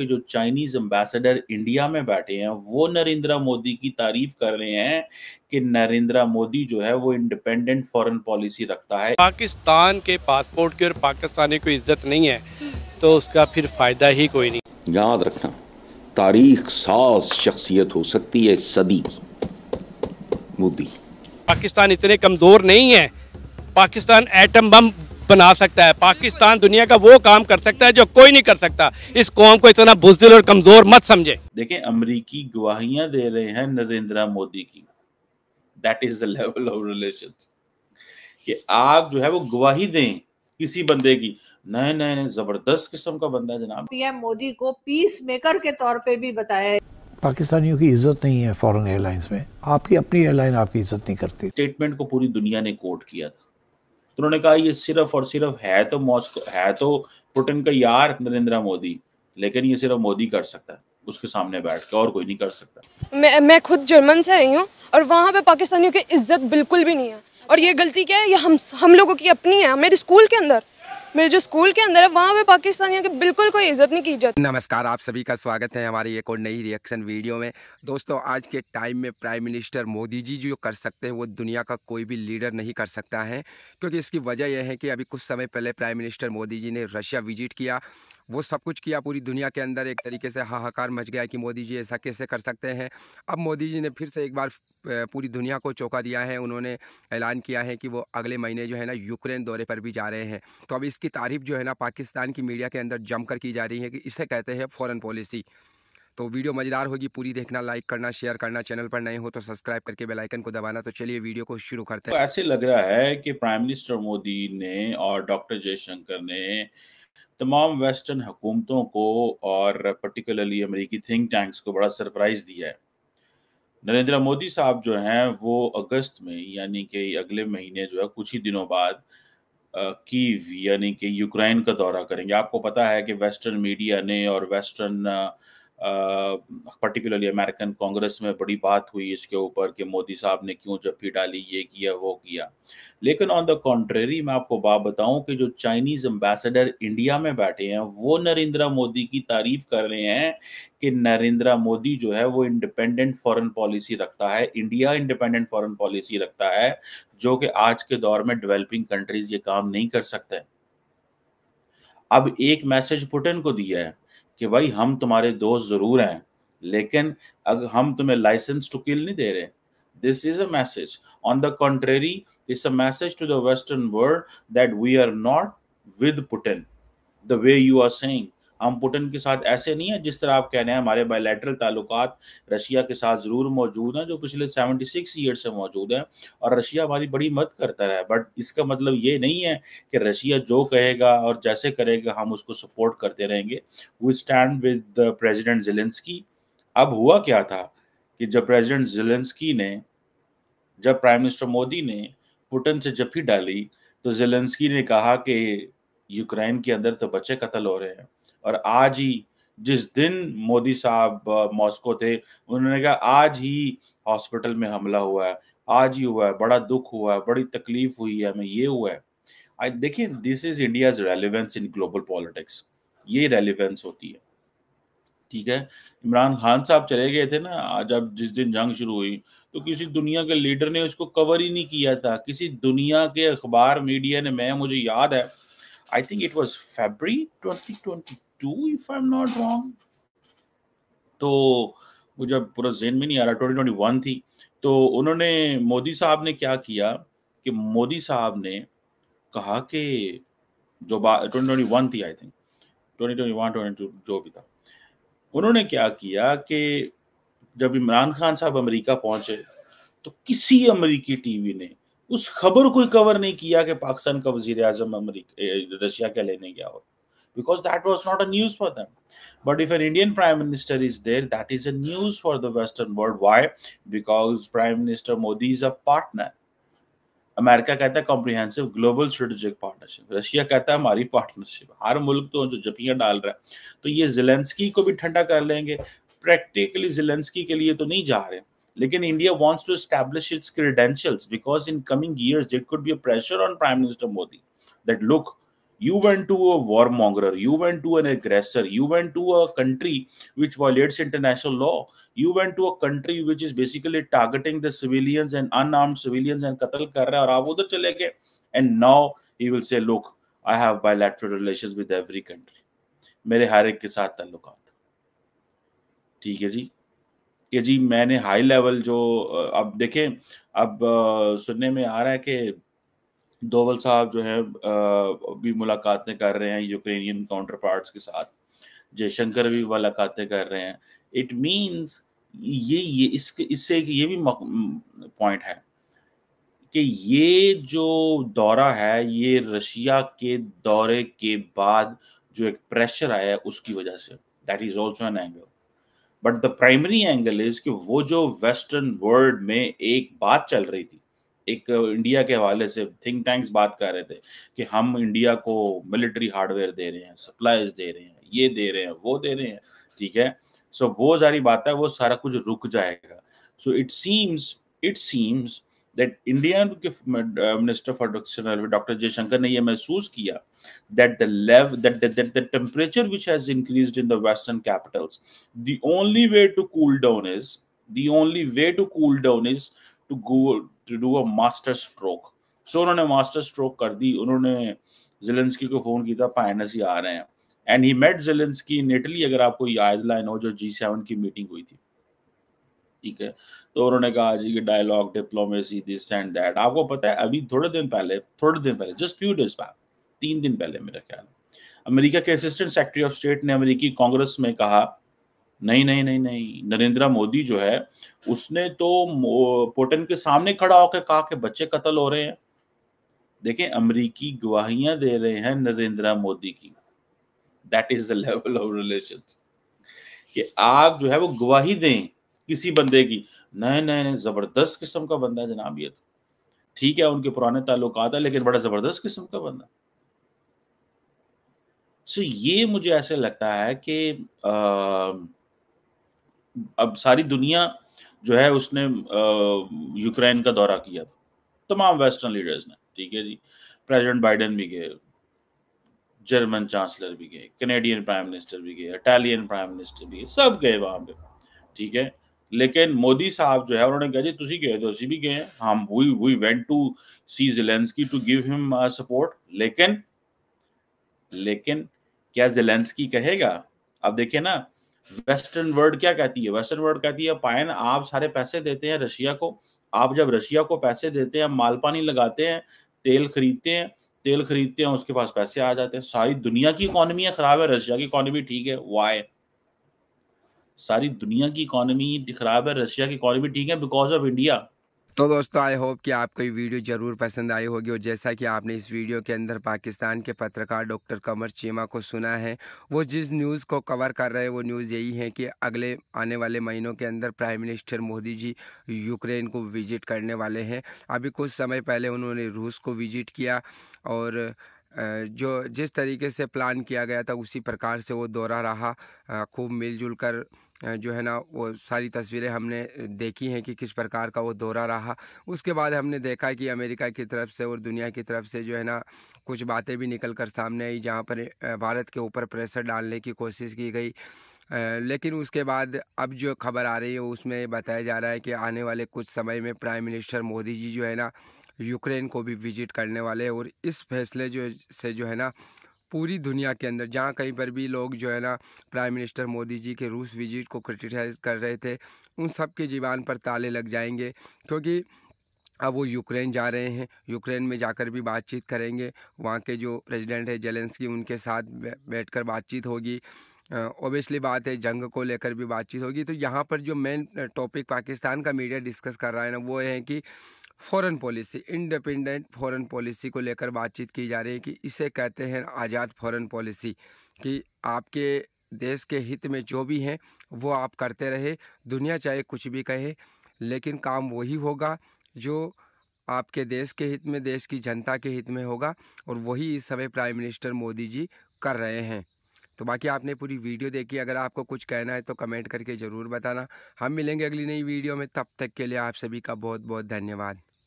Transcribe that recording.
के जो Chinese ambassador India में बैठे हैं वो नरेंद्र मोदी की तारीफ कर रहे हैं कि नरेंद्र मोदी जो है वो इंडिपेंडेंट फॉरेन पॉलिसी रखता है पाकिस्तान के पासपोर्ट की और पाकिस्तानी कोई इज्जत नहीं है तो उसका फिर फायदा ही कोई नहीं याद रखना तारीख सास शख्सियत हो सकती है सदी मोदी पाकिस्तान इतने कमजोर नहीं है पाकिस्तान एटम बम बना सकता है पाकिस्तान दुनिया का वो काम कर सकता है जो कोई नहीं कर सकता इस कौम को इतना बुजदिल और कमजोर मत समझे देखिए अमरीकी गवाहियां दे रहे हैं नरेंद्र मोदी की that is the level of relation कि आप जो है वो गवाही दें किसी बंदे की नए नए नए जबरदस्त किस्म का बंदा जनाब पीएम मोदी को पीस मेकर के तौर पे भी बताया पाकिस्तानियों की इज्जत नहीं है फॉरेन एयरलाइंस में आपकी अपनी एयरलाइन आपकी इज्जत नहीं करती स्टेटमेंट को पूरी दुनिया ने कोट किया था उन्होंने कहा ये सिर्फ और सिर्फ है तो मॉस्को है तो पुटिन का यार नरेंद्र मोदी लेकिन ये सिर्फ मोदी कर सकता है उसके सामने बैठ के और कोई नहीं कर सकता मैं मैं खुद जर्मन से आई हूँ और वहाँ पे पाकिस्तानियों की इज्जत बिल्कुल भी नहीं है और ये गलती क्या है ये हम हम लोगों की अपनी है मेरे स्कूल के अंदर मेरे जो स्कूल के अंदर है वहाँ पे पाकिस्तानियों की बिल्कुल कोई इज्जत नहीं की जाती नमस्कार आप सभी का स्वागत है हमारी एक और नई रिएक्शन वीडियो में दोस्तों आज के टाइम में प्राइम मिनिस्टर मोदी जी जो कर सकते हैं वो दुनिया का कोई भी लीडर नहीं कर सकता है क्योंकि इसकी वजह यह है कि अभी कुछ समय पहले प्राइम मिनिस्टर मोदी जी ने रशिया विजिट किया वो सब कुछ किया पूरी दुनिया के अंदर एक तरीके से हाहाकार मच गया कि मोदी जी ऐसा कैसे कर सकते हैं अब मोदी जी ने फिर से एक बार पूरी दुनिया को चौंका दिया है उन्होंने ऐलान किया है कि वो अगले महीने जो है ना यूक्रेन दौरे पर भी जा रहे हैं तो अब इसकी तारीफ जो है ना पाकिस्तान की मीडिया के अंदर जमकर की जा रही है कि इसे कहते हैं फ़ॉरन पॉलिसी तो वीडियो मज़ेदार होगी पूरी देखना लाइक करना शेयर करना चैनल पर नए हो तो सब्सक्राइब करके बेल आइकन को दबाना तो चलिए वीडियो को शुरू करते हैं तो ऐसे लग रहा है कि प्राइम मिनिस्टर मोदी ने और डॉक्टर जयशंकर ने तमाम वेस्टर्न हुकूमतों को और पर्टिकुलरली अमेरिकी थिंक टैंक्स को बड़ा सरप्राइज़ दिया है नरेंद्र मोदी साहब जो हैं वो अगस्त में यानी कि अगले महीने जो है कुछ ही दिनों बाद कीव यानी कि यूक्रेन का दौरा करेंगे आपको पता है कि वेस्टर्न मीडिया ने और वेस्टर्न पर्टिकुलरली अमेरिकन कांग्रेस में बड़ी बात हुई इसके ऊपर कि मोदी साहब ने क्यों जफ्फी डाली ये किया वो किया लेकिन ऑन द कॉन्ट्रेरी मैं आपको बात बताऊं कि जो चाइनीज एम्बेसडर इंडिया में बैठे हैं वो नरेंद्र मोदी की तारीफ कर रहे हैं कि नरेंद्र मोदी जो है वो इंडिपेंडेंट फॉरेन पॉलिसी रखता है इंडिया इंडिपेंडेंट फॉरेन पॉलिसी रखता है जो कि आज के दौर में डेवलपिंग कंट्रीज ये काम नहीं कर सकते अब एक मैसेज पुटिन को दिया है कि भाई हम तुम्हारे दोस्त ज़रूर हैं लेकिन अगर हम तुम्हें लाइसेंस टू किल नहीं दे रहे this is a message on the contrary it's a message to the western world that we are not with Putin the way you are saying हम पुटिन के साथ ऐसे नहीं है जिस तरह आप कह रहे हैं हमारे बायोलेटरल ताल्लुक रशिया के साथ ज़रूर मौजूद हैं जो पिछले सेवेंटी सिक्स ईयर से मौजूद हैं और रशिया हमारी बड़ी मदद करता रहा है बट इसका मतलब ये नहीं है कि रशिया जो कहेगा और जैसे करेगा हम उसको सपोर्ट करते रहेंगे we stand with the president Zelensky अब हुआ क्या था कि जब प्रेजिडेंट जिलेंसकी ने जब प्राइम मिनिस्टर मोदी ने पुटिन से जफी डाली तो जेलेंसकी ने कहा कि यूक्रेन के अंदर तो बच्चे कत्ल हो रहे हैं और आज ही जिस दिन मोदी साहब मॉस्को थे उन्होंने कहा आज ही हॉस्पिटल में हमला हुआ है आज ही हुआ है बड़ा दुख हुआ है बड़ी तकलीफ हुई है हमें ये हुआ है आई देखिए this is India's relevance in global politics ये रेलिवेंस होती है ठीक है इमरान खान साहब चले गए थे ना जब जिस दिन जंग शुरू हुई तो किसी दुनिया के लीडर ने उसको कवर ही नहीं किया था किसी दुनिया के अखबार मीडिया ने मैं मुझे याद है I think it was February twenty twenty two if I am not wrong तो मुझे पूरा जेन में नहीं आ रहा ट्वेंटी ट्वेंटी वन थी तो उन्होंने मोदी साहब ने क्या किया कि मोदी साहब ने कहा कि जो बात ट्वेंटी ट्वेंटी वन थी I think twenty twenty one twenty two जो भी था उन्होंने क्या किया कि जब इमरान खान साहब अमेरिका पहुंचे तो किसी अमेरिकी टीवी ने उस खबर को कवर नहीं किया कि पाकिस्तान का वजीर अजम अमरीका रशिया क्या लेने गया हो because that was not a news for them but if an indian prime minister is there that is a news for the western world why because prime minister modi is a partner America कहता है comprehensive global strategic partnership Russia कहता है हमारी partnership हर मुल्क तो जो जपियाँ डाल रहा है तो ये जिलेंसकी को भी ठंडा कर लेंगे प्रैक्टिकली जिलेंसकी के लिए तो नहीं जा wants to establish its credentials because in coming years there could be a pressure on prime minister modi that look You went to a warmonger, you went to an aggressor, you went to a country which violates international law, you went to a country which is basically targeting the civilians and unarmed civilians and qatal kar raha, aur aap udhar chale gaye. And now he will say, look, I have bilateral relations with every country. मेरे हर एक के साथ ताल्लुकात ठीक है जी कि जी मैंने high level जो अब देखें अब सुनने में आ रहा है कि दोवल साहब जो है भी मुलाकातें कर रहे हैं यूक्रेनियन काउंटर पार्ट्स के साथ जयशंकर भी मुलाकातें कर रहे हैं इट मीन्स ये ये इसके इससे एक ये भी पॉइंट है कि ये जो दौरा है ये रशिया के दौरे के बाद जो एक प्रेशर आया है उसकी वजह से that is also an angle but the primary angle is कि वो जो वेस्टर्न वर्ल्ड में एक बात चल रही थी एक इंडिया के हवाले से थिंक टैंक्स बात कर रहे थे कि हम इंडिया को मिलिट्री हार्डवेयर दे रहे हैं सप्लाईज दे रहे हैं ये दे रहे हैं वो दे रहे हैं ठीक है सो so, वो सारी बात है वो सारा कुछ रुक जाएगा so it seems it seems that Indian के minister for railway doctor Jaishankar ने यह महसूस किया दैट द लेव that that the temperature which has increase in the western capitals the only way to cool down is the only way to cool down is to go to do a master stroke so उन्होंने master stroke कर दी उन्होंने जिलेंसकी को phone किया था फाइनेंसी आ रहे हैं and he met Zelensky in Italy अगर आपको याद लाइन हो जो जी सेवन की मीटिंग हुई थी ठीक है तो उन्होंने कहा जी कि dialogue diplomacy this and that आपको पता है अभी थोड़े दिन पहले थोड़े दिन पहले जस्ट फ्यू डेज बैक तीन दिन पहले मेरा ख्याल अमेरिका के असिस्टेंट सेक्रेटरी ऑफ स्टेट ने अमेरिकी कांग्रेस में कहा नहीं नहीं नहीं नहीं नरेंद्र मोदी जो है उसने तो पुटिन के सामने खड़ा होकर कहा कि बच्चे कत्ल हो रहे हैं देखें अमरीकी गवाहियां दे रहे हैं नरेंद्र मोदी की that is the level of relation कि आप जो है वो गवाही दें किसी बंदे की नए नए नए जबरदस्त किस्म का बंदा है जनाब ये तो। ठीक है उनके पुराने ताल्लुक है लेकिन बड़ा जबरदस्त किस्म का बंदा सो so, ये मुझे ऐसे लगता है कि आ, अब सारी दुनिया जो है उसने यूक्रेन का दौरा किया तमाम वेस्टर्न लीडर्स ने ठीक है जी प्रेसिडेंट बाइडेन भी गए जर्मन चांसलर भी गए कनेडियन प्राइम मिनिस्टर भी गए इटालियन प्राइम मिनिस्टर भी गए सब गए वहां पे ठीक है लेकिन मोदी साहब जो है उन्होंने कहा जी तुम गए तो असी भी गए हम we we went to see Zelensky to give him support लेकिन लेकिन क्या जेलेंस्की कहेगा अब देखिए ना वेस्टर्न वर्ल्ड क्या कहती है वेस्टर्न वर्ल्ड कहती है पायन आप सारे पैसे देते हैं रशिया को आप जब रशिया को पैसे देते हैं माल पानी लगाते हैं तेल खरीदते हैं तेल खरीदते हैं उसके पास पैसे आ जाते हैं सारी दुनिया की इकोनॉमी खराब है रशिया की इकोनॉमी ठीक है वाई सारी दुनिया की इकोनॉमी खराब है रशिया की इकोनॉमी ठीक है बिकॉज ऑफ इंडिया तो दोस्तों आई होप कि आपको ये वीडियो ज़रूर पसंद आई होगी और जैसा कि आपने इस वीडियो के अंदर पाकिस्तान के पत्रकार डॉक्टर कमर चीमा को सुना है वो जिस न्यूज़ को कवर कर रहे हैं वो न्यूज़ यही है कि अगले आने वाले महीनों के अंदर prime minister Modi ji Ukraine को विजिट करने वाले हैं अभी कुछ समय पहले उन्होंने रूस को विजिट किया और जो जिस तरीके से प्लान किया गया था उसी प्रकार से वो दौरा रहा खूब मिलजुल कर जो है ना वो सारी तस्वीरें हमने देखी हैं कि किस प्रकार का वो दौरा रहा उसके बाद हमने देखा कि अमेरिका की तरफ से और दुनिया की तरफ से जो है ना कुछ बातें भी निकल कर सामने आई जहाँ पर भारत के ऊपर प्रेशर डालने की कोशिश की गई लेकिन उसके बाद अब जो खबर आ रही है उसमें बताया जा रहा है कि आने वाले कुछ समय में प्राइम मिनिस्टर मोदी जी जो है ना यूक्रेन को भी विजिट करने वाले और इस फैसले जो से जो है ना पूरी दुनिया के अंदर जहाँ कहीं पर भी लोग जो है ना प्राइम मिनिस्टर मोदी जी के रूस विजिट को क्रिटिसाइज़ कर रहे थे उन सब के जीवान पर ताले लग जाएंगे क्योंकि अब वो यूक्रेन जा रहे हैं यूक्रेन में जाकर भी बातचीत करेंगे वहाँ के जो प्रेसिडेंट है जेलेंसकी उनके साथ बैठकर बातचीत होगी ओबियसली बात है जंग को लेकर भी बातचीत होगी तो यहाँ पर जो मेन टॉपिक पाकिस्तान का मीडिया डिस्कस कर रहा है ना वो है कि foreign policy independent foreign policy को लेकर बातचीत की जा रही है कि इसे कहते हैं आज़ाद फॉरेन पॉलिसी कि आपके देश के हित में जो भी हैं वो आप करते रहे दुनिया चाहे कुछ भी कहे लेकिन काम वही होगा जो आपके देश के हित में देश की जनता के हित में होगा और वही इस समय प्राइम मिनिस्टर मोदी जी कर रहे हैं तो बाकी आपने पूरी वीडियो देखी अगर आपको कुछ कहना है तो कमेंट करके ज़रूर बताना हम मिलेंगे अगली नई वीडियो में तब तक के लिए आप सभी का बहुत बहुत धन्यवाद